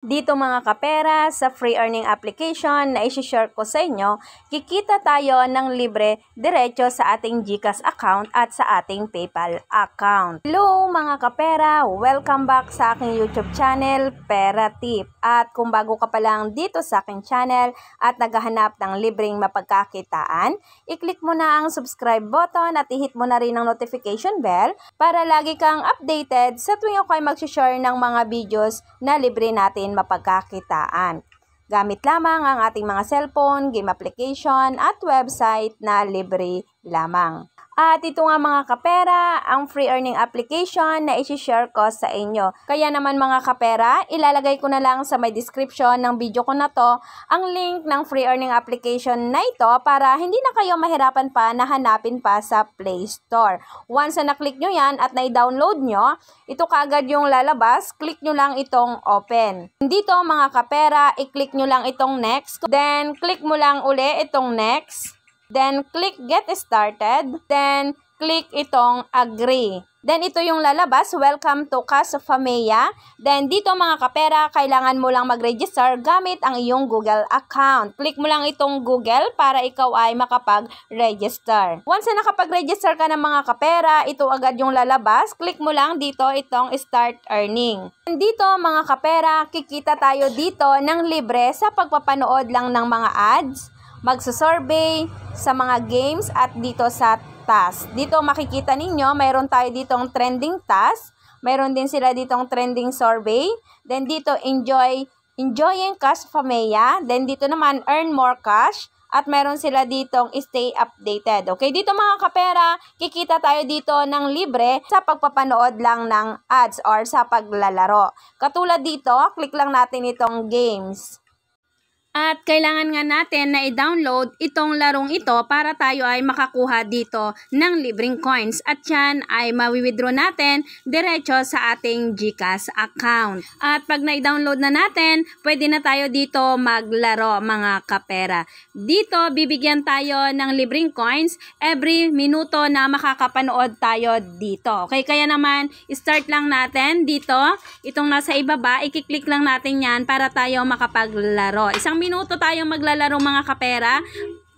Dito mga kapera, sa free earning application na isi-share ko sa inyo, kikita tayo ng libre diretso sa ating GCash account at sa ating PayPal account. Hello mga kapera, welcome back sa aking YouTube channel, Pera Tip. At kung bago ka pa lang dito sa aking channel at naghahanap ng libreng mapagkakitaan, i-click mo na ang subscribe button at i-hit mo na rin ang notification bell para lagi kang updated sa tuwing ako ay mag-share ng mga videos na libre natin natin mapagkakitaan. Gamit lamang ang ating mga cellphone, game application at website na libre lamang. At ito nga mga kapera, ang free earning application na isi-share ko sa inyo. Kaya naman mga kapera, ilalagay ko na lang sa may description ng video ko na to ang link ng free earning application na ito para hindi na kayo mahirapan pa na hanapin pa sa Play Store. Once na na-click nyo yan at na-download nyo, ito kaagad yung lalabas, click nyo lang itong open. Dito mga kapera, i-click nyo lang itong next, then click mo lang uli itong next. Then, click Get Started. Then, click itong Agree. Then, ito yung lalabas. Welcome to Casa Famea. Then, dito mga kapera, kailangan mo lang mag-register gamit ang iyong Google account. Click mo lang itong Google para ikaw ay makapag-register. Once na nakapag-register ka ng mga kapera, ito agad yung lalabas. Click mo lang dito itong Start Earning. And dito mga kapera, kikita tayo dito ng libre sa pagpapanood lang ng mga ads magsasurvey sa mga games at dito sa task. Dito makikita ninyo, mayroon tayo ditong trending task. Mayroon din sila ditong trending survey. Then dito, enjoy, enjoying cash famea. Then dito naman, earn more cash. At meron sila ditong stay updated. Okay, dito mga kapera, kikita tayo dito ng libre sa pagpapanood lang ng ads or sa paglalaro. Katulad dito, click lang natin itong games. At kailangan nga natin na i-download itong larong ito para tayo ay makakuha dito ng libreng coins. At yan ay mawi-withdraw natin diretso sa ating GCash account. At pag na-download na natin, pwede na tayo dito maglaro mga kapera. Dito bibigyan tayo ng libreng coins every minuto na makakapanood tayo dito. Okay, kaya naman start lang natin dito. Itong nasa ibaba, ikiklik lang natin yan para tayo makapaglaro. Isang minuto tayong maglalaro mga kapera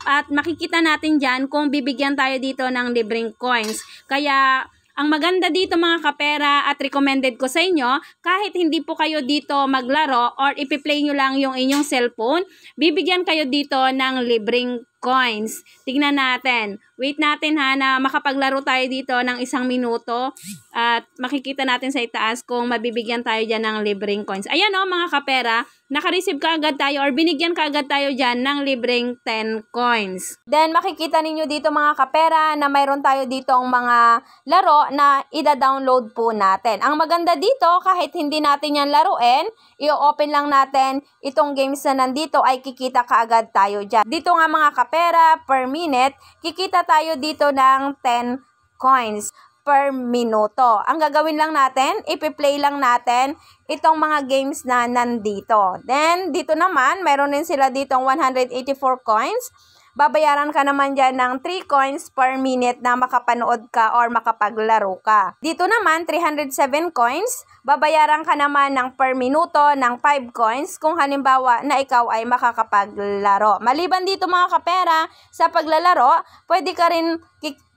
at makikita natin dyan kung bibigyan tayo dito ng libreng coins. Kaya ang maganda dito mga kapera at recommended ko sa inyo, kahit hindi po kayo dito maglaro or ipiplay nyo lang yung inyong cellphone, bibigyan kayo dito ng libreng coins. Tignan natin. Wait natin ha na makapaglaro tayo dito ng isang minuto at makikita natin sa itaas kung mabibigyan tayo dyan ng libreng coins. Ayan o oh, mga kapera, nakareceive ka agad tayo or binigyan ka agad tayo dyan ng libreng 10 coins. Then makikita ninyo dito mga kapera na mayroon tayo dito ang mga laro na ida-download po natin. Ang maganda dito kahit hindi natin yan laruin, i-open lang natin itong games na nandito ay kikita ka agad tayo dyan. Dito nga mga kapera per minute, kikita tayo dito ng 10 coins per minuto. Ang gagawin lang natin, ipi-play lang natin itong mga games na nandito. Then, dito naman, meron din sila ditong 184 coins babayaran ka naman dyan ng 3 coins per minute na makapanood ka or makapaglaro ka. Dito naman, 307 coins, babayaran ka naman ng per minuto ng 5 coins kung halimbawa na ikaw ay makakapaglaro. Maliban dito mga kapera, sa paglalaro, pwede ka rin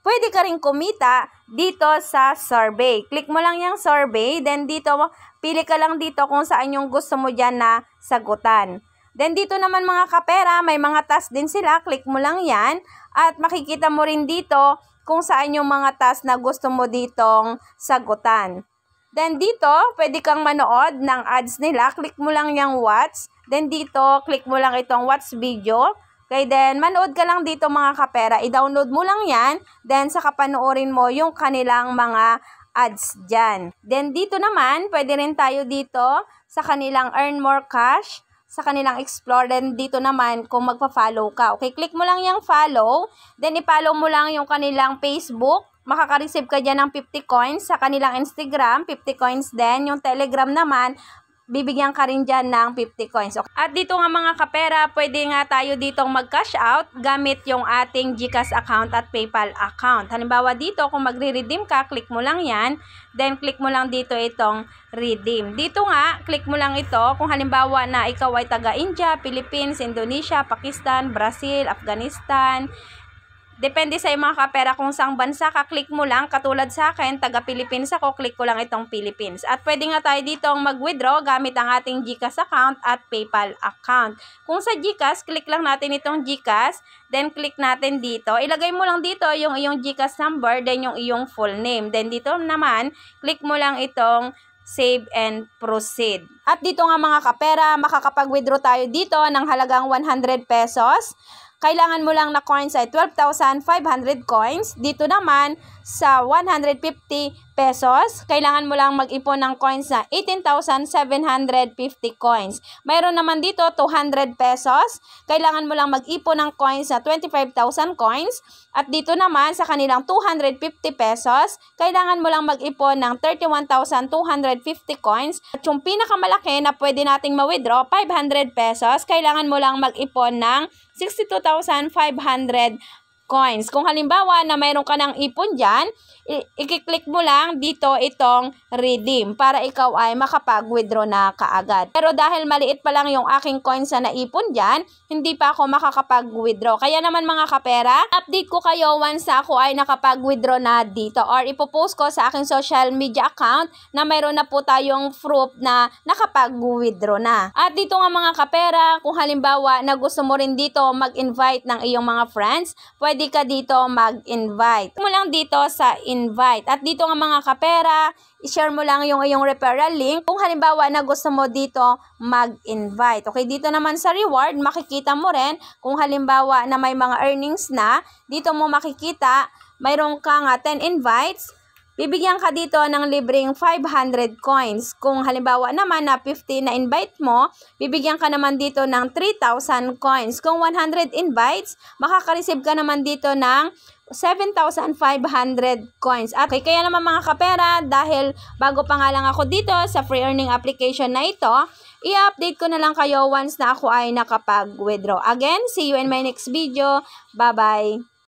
pwede ka rin kumita dito sa survey. Click mo lang yung survey, then dito, pili ka lang dito kung saan yung gusto mo dyan na sagutan. Then dito naman mga kapera, may mga task din sila. Click mo lang yan at makikita mo rin dito kung saan yung mga task na gusto mo ditong sagutan. Then dito, pwede kang manood ng ads nila. Click mo lang yung watch. Then dito, click mo lang itong watch video. Okay, then manood ka lang dito mga kapera. I-download mo lang yan. Then saka panoorin mo yung kanilang mga ads dyan. Then dito naman, pwede rin tayo dito sa kanilang earn more cash sa kanilang explore. Then, dito naman, kung magpa-follow ka. Okay, click mo lang yung follow. Then, i-follow mo lang yung kanilang Facebook. Makaka-receive ka dyan ng 50 coins. Sa kanilang Instagram, 50 coins din. Yung Telegram naman, bibigyan ka rin dyan ng 50 coins. At dito nga mga kapera, pwede nga tayo ditong mag-cash out gamit yung ating GCash account at PayPal account. Halimbawa dito, kung magre-redeem ka, click mo lang yan. Then, click mo lang dito itong redeem. Dito nga, click mo lang ito. Kung halimbawa na ikaw ay taga India, Philippines, Indonesia, Pakistan, Brazil, Afghanistan, Depende sa mga kapera kung saang bansa ka, click mo lang. Katulad sa akin, taga Philippines ako, click ko lang itong Philippines. At pwede nga tayo dito mag-withdraw gamit ang ating GCash account at PayPal account. Kung sa GCash, click lang natin itong GCash, then click natin dito. Ilagay mo lang dito yung iyong GCash number, then yung iyong full name. Then dito naman, click mo lang itong save and proceed. At dito nga mga kapera, makakapag-withdraw tayo dito ng halagang 100 pesos kailangan mo lang na coins ay 12,500 coins. Dito naman, sa 150, pesos, kailangan mo lang mag-ipon ng coins na 18,750 coins. Mayroon naman dito 200 pesos, kailangan mo lang mag-ipon ng coins na 25,000 coins. At dito naman sa kanilang 250 pesos, kailangan mo lang mag-ipon ng 31,250 coins. At yung pinakamalaki na pwede nating ma-withdraw, 500 pesos, kailangan mo lang mag-ipon ng 62,500 coins. Kung halimbawa na mayroon ka ng ipon dyan, i-click mo lang dito itong redeem para ikaw ay makapag-withdraw na kaagad. Pero dahil maliit pa lang yung aking coins na naipon dyan, hindi pa ako makakapag-withdraw. Kaya naman mga kapera, update ko kayo once ako ay nakapag-withdraw na dito or ipopost ko sa aking social media account na mayroon na po tayong proof na nakapag-withdraw na. At dito nga mga kapera, kung halimbawa na gusto mo rin dito mag-invite ng iyong mga friends, pwede ka dito mag-invite. Mo lang dito sa in invite. At dito nga mga kapera, i-share mo lang yung iyong referral link kung halimbawa na gusto mo dito mag-invite. Okay, dito naman sa reward, makikita mo rin kung halimbawa na may mga earnings na, dito mo makikita mayroon kang 10 invites Bibigyan ka dito ng libreng 500 coins. Kung halimbawa naman na 50 na invite mo, bibigyan ka naman dito ng 3,000 coins. Kung 100 invites, makaka-receive ka naman dito ng 7,500 coins. Okay, kaya naman mga kapera, dahil bago pa nga lang ako dito sa free earning application na ito, i-update ko na lang kayo once na ako ay nakapag-withdraw. Again, see you in my next video. Bye-bye!